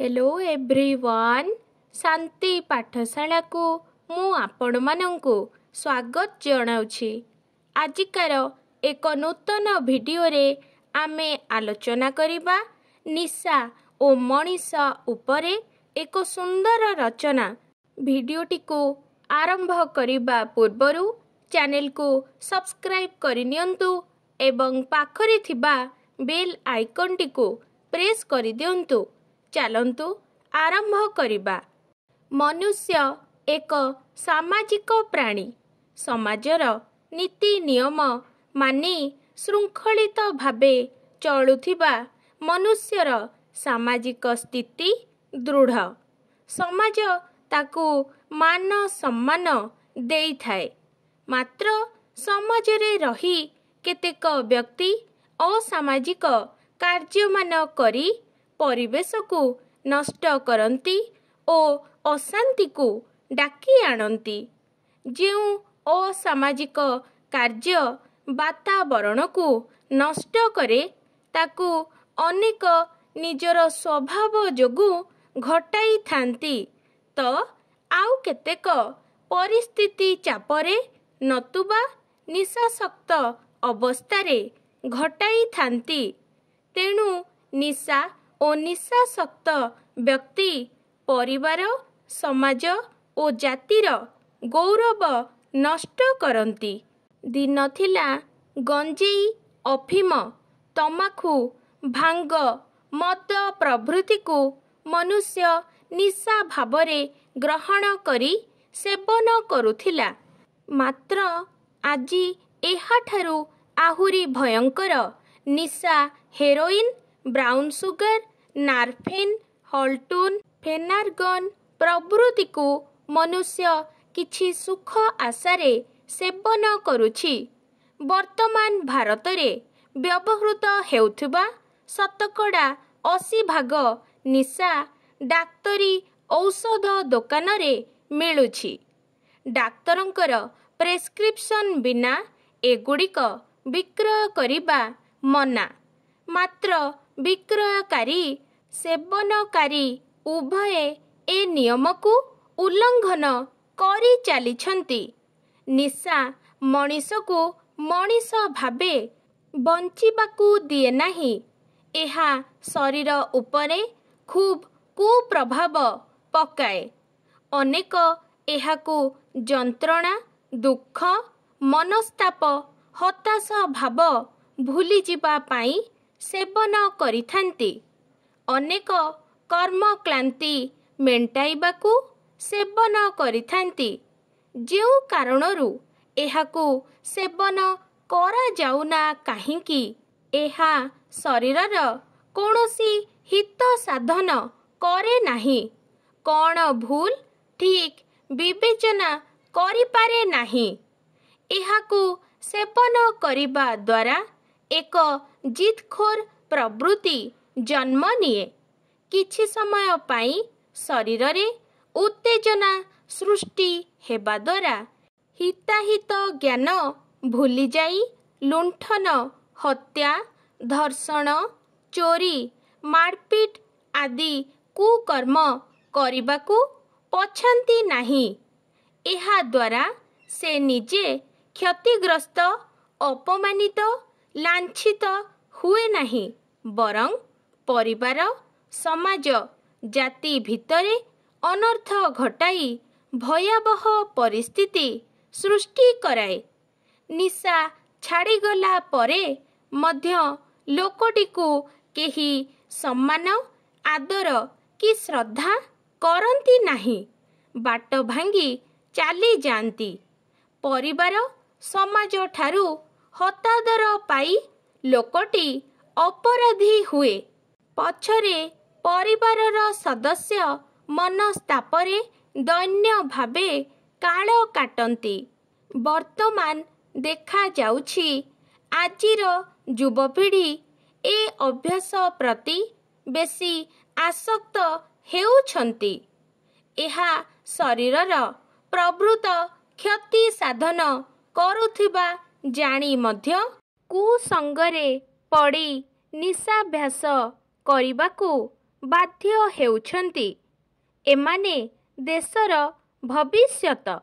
hello everyone ଶାନ୍ତି ପାଠଶାଳାକୁ ମୁଁ ଆପଣମାନଙ୍କୁ ସ୍ୱାଗତ ଜଣାଉଛି ଆଜିକାର ଏକ ନୂତନ ଭିଡ଼ିଓରେ ଆମେ ଆଲୋଚନା କରିବା ନିଶା ଓ ମଣିଷ ଉପରେ ଏକ ସୁନ୍ଦର ରଚନା ଭିଡ଼ିଓଟିକୁ ଆରମ୍ଭ କରିବା ପୂର୍ବରୁ ଚ୍ୟାନେଲକୁ ସବସ୍କ୍ରାଇବ୍ କରିନିଅନ୍ତୁ ଏବଂ ପାଖରେ ଥିବା ବେଲ୍ ଆଇକନ୍ଟିକୁ ପ୍ରେସ୍ କରିଦିଅନ୍ତୁ ଚାଲନ୍ତୁ ଆରମ୍ଭ କରିବା ମନୁଷ୍ୟ ଏକ ସାମାଜିକ ପ୍ରାଣୀ ସମାଜର ନୀତି ନିୟମ ମାନି ଶୃଙ୍ଖଳିତ ଭାବେ ଚଳୁଥିବା ମନୁଷ୍ୟର ସାମାଜିକ ସ୍ଥିତି ଦୃଢ଼ ସମାଜ ତାକୁ ମାନ ସମ୍ମାନ ଦେଇଥାଏ ମାତ୍ର ସମାଜରେ ରହି କେତେକ ବ୍ୟକ୍ତି ଅସାମାଜିକ କାର୍ଯ୍ୟମାନ କରି ପରିବେଶକୁ ନଷ୍ଟ କରନ୍ତି ଓ ଅଶାନ୍ତିକୁ ଡାକି ଆଣନ୍ତି ଯେଉଁ ଅସାମାଜିକ କାର୍ଯ୍ୟ ବାତାବରଣକୁ ନଷ୍ଟ କରେ ତାକୁ ଅନେକ ନିଜର ସ୍ୱଭାବ ଯୋଗୁଁ ଘଟାଇଥାନ୍ତି ତ ଆଉ କେତେକ ପରିସ୍ଥିତି ଚାପରେ ନତୁବା ନିଶାସକ୍ତ ଅବସ୍ଥାରେ ଘଟାଇଥାନ୍ତି ତେଣୁ ନିଶା ଓ ନିଶାସକ୍ତ ବ୍ୟକ୍ତି ପରିବାର ସମାଜ ଓ ଜାତିର ଗୌରବ ନଷ୍ଟ କରନ୍ତି ଦିନ ଥିଲା ଗଞ୍ଜେଇ ଅଫିମ ତମାଖୁ ଭାଙ୍ଗ ମଦ ପ୍ରଭୃତିକୁ ମନୁଷ୍ୟ ନିଶା ଭାବରେ ଗ୍ରହଣ କରି ସେବନ କରୁଥିଲା ମାତ୍ର ଆଜି ଏହାଠାରୁ ଆହୁରି ଭୟଙ୍କର ନିଶା ହେରୋଇନ୍ ବ୍ରାଉନ୍ ସୁଗାର ନାର୍ଫିନ୍ ହଲଟୁନ୍ ଫେନାର୍ଗନ୍ ପ୍ରଭୃତିକୁ ମନୁଷ୍ୟ କିଛି ସୁଖ ଆଶାରେ ସେବନ କରୁଛି ବର୍ତ୍ତମାନ ଭାରତରେ ବ୍ୟବହୃତ ହେଉଥିବା ଶତକଡ଼ା ଅଶୀ ଭାଗ ନିଶା ଡାକ୍ତରୀ ଔଷଧ ଦୋକାନରେ ମିଳୁଛି ଡାକ୍ତରଙ୍କର ପ୍ରେସ୍କ୍ରିପ୍ସନ୍ ବିନା ଏଗୁଡ଼ିକ ବିକ୍ରୟ କରିବା ମନା ମାତ୍ର विक्रेयकारी सेवनकारी उभए ए नियम को उल्लंघन करी चली छंती निशा मणीस को मणीस भाबे बंची बाकू दिए नहीं एहा शरीर उपरे खूब कु प्रभाव पकाए अनेक एहा को जंत्रणा दुख मनोस्ताप हताश भाव भूली जिपा पाई ସେବନ କରିଥାନ୍ତି ଅନେକ କର୍ମକ୍ଳାନ୍ତି ମେଣ୍ଟାଇବାକୁ ସେବନ କରିଥାନ୍ତି ଯେଉଁ କାରଣରୁ ଏହାକୁ ସେବନ କରାଯାଉନା କାହିଁକି ଏହା ଶରୀରର କୌଣସି ହିତ ସାଧନ କରେ ନାହିଁ କ'ଣ ଭୁଲ ଠିକ ବିବେଚନା କରିପାରେ ନାହିଁ ଏହାକୁ ସେବନ କରିବା ଦ୍ୱାରା ଏକ ଜିଦ୍ଖୋର ପ୍ରବୃତ୍ତି ଜନ୍ମ ନିଏ କିଛି ସମୟ ପାଇଁ ଶରୀରରେ ଉତ୍ତେଜନା ସୃଷ୍ଟି ହେବା ଦ୍ୱାରା ହିତାହିତ ଜ୍ଞାନ ଭୁଲିଯାଇ ଲୁଣ୍ଠନ ହତ୍ୟା ଧର୍ଷଣ ଚୋରି ମାରପିଟ ଆଦି କୁକର୍ମ କରିବାକୁ ପଛାନ୍ତି ନାହିଁ ଏହାଦ୍ୱାରା ସେ ନିଜେ କ୍ଷତିଗ୍ରସ୍ତ ଅପମାନିତ ଲାଞ୍ଛିତ ହୁଏ ନାହିଁ ବରଂ ପରିବାର ସମାଜ ଜାତି ଭିତରେ ଅନର୍ଥ ଘଟାଇ ଭୟାବହ ପରିସ୍ଥିତି ସୃଷ୍ଟି କରାଏ ନିଶା ଛାଡ଼ିଗଲା ପରେ ମଧ୍ୟ ଲୋକଟିକୁ କେହି ସମ୍ମାନ ଆଦର କି ଶ୍ରଦ୍ଧା କରନ୍ତି ନାହିଁ ବାଟ ଭାଙ୍ଗି ଚାଲିଯାଆନ୍ତି ପରିବାର ସମାଜ ଠାରୁ ହତାଦର ପାଇ ଲୋକଟି ଅପରାଧୀ ହୁଏ ପଛରେ ପରିବାରର ସଦସ୍ୟ ମନସ୍ତାପରେ ଦୈନ୍ୟ ଭାବେ କାଳ କାଟନ୍ତି ବର୍ତ୍ତମାନ ଦେଖାଯାଉଛି ଆଜିର ଯୁବପିଢ଼ି ଏ ଅଭ୍ୟାସ ପ୍ରତି ବେଶି ଆସକ୍ତ ହେଉଛନ୍ତି ଏହା ଶରୀରର ପ୍ରଭୃତ କ୍ଷତି ସାଧନ କରୁଥିବା ଜାଣି ମଧ୍ୟ କୁସଙ୍ଗରେ ପଡ଼ି ନିଶାଭ୍ୟାସ କରିବାକୁ ବାଧ୍ୟ ହେଉଛନ୍ତି ଏମାନେ ଦେଶର ଭବିଷ୍ୟତ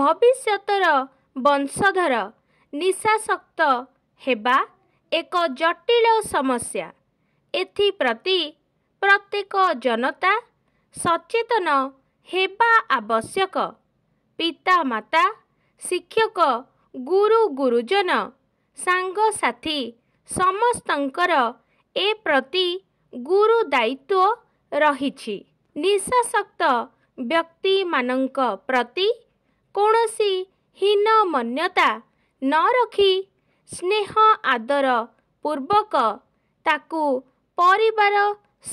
ଭବିଷ୍ୟତର ବଂଶଧର ନିଶାସକ୍ତ ହେବା ଏକ ଜଟିଳ ସମସ୍ୟା ଏଥିପ୍ରତି ପ୍ରତ୍ୟେକ ଜନତା ସଚେତନ ହେବା ଆବଶ୍ୟକ ପିତାମାତା ଶିକ୍ଷକ ଗୁରୁ ଗୁରୁଜନ ସାଙ୍ଗସାଥି ସମସ୍ତଙ୍କର ଏ ପ୍ରତି ଗୁରୁ ଦାୟିତ୍ୱ ରହିଛି ନିଶାସକ୍ତ ବ୍ୟକ୍ତିମାନଙ୍କ ପ୍ରତି କୌଣସି ହୀନମନ୍ୟତା ନ ରଖି ସ୍ନେହ ଆଦର ପୂର୍ବକ ତାକୁ ପରିବାର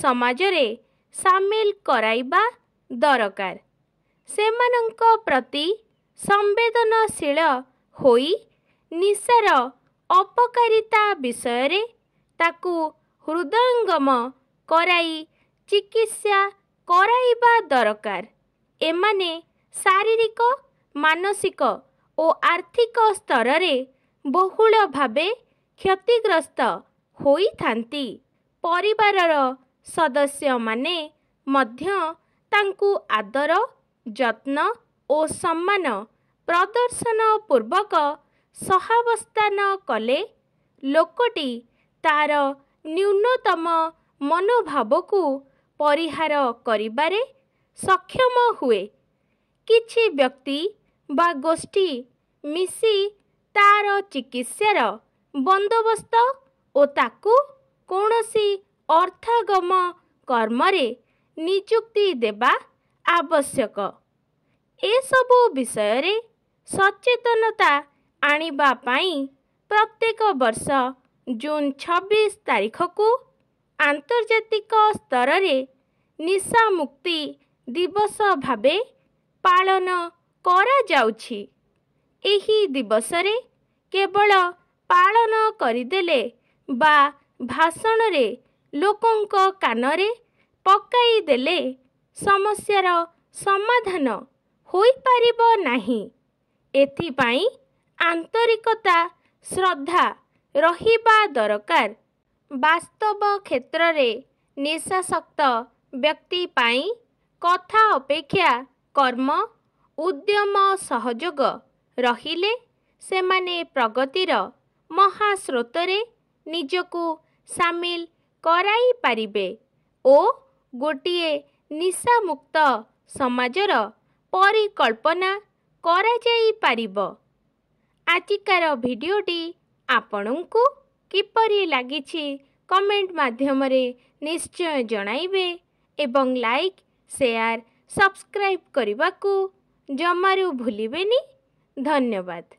ସମାଜରେ ସାମିଲ କରାଇବା ଦରକାର ସେମାନଙ୍କ ପ୍ରତି ସମ୍ବେଦନଶୀଳ ହୋଇ ନିଶାର ଅପକାରିତା ବିଷୟରେ ତାକୁ ହୃଦୟଙ୍ଗମ କରାଇ ଚିକିତ୍ସା କରାଇବା ଦରକାର ଏମାନେ ଶାରୀରିକ ମାନସିକ ଓ ଆର୍ଥିକ ସ୍ତରରେ ବହୁଳ ଭାବେ କ୍ଷତିଗ୍ରସ୍ତ ହୋଇଥାନ୍ତି ପରିବାରର ସଦସ୍ୟମାନେ ମଧ୍ୟ ତାଙ୍କୁ ଆଦର ଯତ୍ନ ଓ ସମ୍ମାନ ପ୍ରଦର୍ଶନ ପୂର୍ବକ ସହାବସ୍ଥାନ କଲେ ଲୋକଟି ତା'ର ନ୍ୟୁନତମ ମନୋଭାବକୁ ପରିହାର କରିବାରେ ସକ୍ଷମ ହୁଏ କିଛି ବ୍ୟକ୍ତି ବା ଗୋଷ୍ଠୀ ମିଶି ତା'ର ଚିକିତ୍ସାର ବନ୍ଦୋବସ୍ତ ଓ ତାକୁ କୌଣସି ଅର୍ଥାଗମ କର୍ମରେ ନିଯୁକ୍ତି ଦେବା ଆବଶ୍ୟକ ଏସବୁ ବିଷୟରେ ସଚେତନତା ଆଣିବା ପାଇଁ ପ୍ରତ୍ୟେକ ବର୍ଷ ଜୁନ୍ ଛବିଶ ତାରିଖକୁ ଆନ୍ତର୍ଜାତିକ ସ୍ତରରେ ନିଶାମୁକ୍ତି ଦିବସ ଭାବେ ପାଳନ କରାଯାଉଛି ଏହି ଦିବସରେ କେବଳ ପାଳନ କରିଦେଲେ ବା ଭାଷଣରେ ଲୋକଙ୍କ କାନରେ ପକାଇଦେଲେ ସମସ୍ୟାର ସମାଧାନ ହୋଇପାରିବ ନାହିଁ ଏଥିପାଇଁ ଆନ୍ତରିକତା ଶ୍ରଦ୍ଧା ରହିବା ଦରକାର ବାସ୍ତବ କ୍ଷେତ୍ରରେ ନିଶାସକ୍ତ ବ୍ୟକ୍ତି ପାଇଁ କଥା ଅପେକ୍ଷା କର୍ମ ଉଦ୍ୟମ ସହଯୋଗ ରହିଲେ ସେମାନେ ପ୍ରଗତିର ମହାସ୍ରୋତରେ ନିଜକୁ ସାମିଲ କରାଇପାରିବେ ଓ ଗୋଟିଏ ନିଶାମୁକ୍ତ ସମାଜର ପରିକଳ୍ପନା କରାଯାଇପାରିବ ଆଜିକାର ଭିଡ଼ିଓଟି ଆପଣଙ୍କୁ କିପରି ଲାଗିଛି କମେଣ୍ଟ ମାଧ୍ୟମରେ ନିଶ୍ଚୟ ଜଣାଇବେ ଏବଂ ଲାଇକ୍ ସେୟାର ସବସ୍କ୍ରାଇବ୍ କରିବାକୁ ଜମାରୁ ଭୁଲିବେନି ଧନ୍ୟବାଦ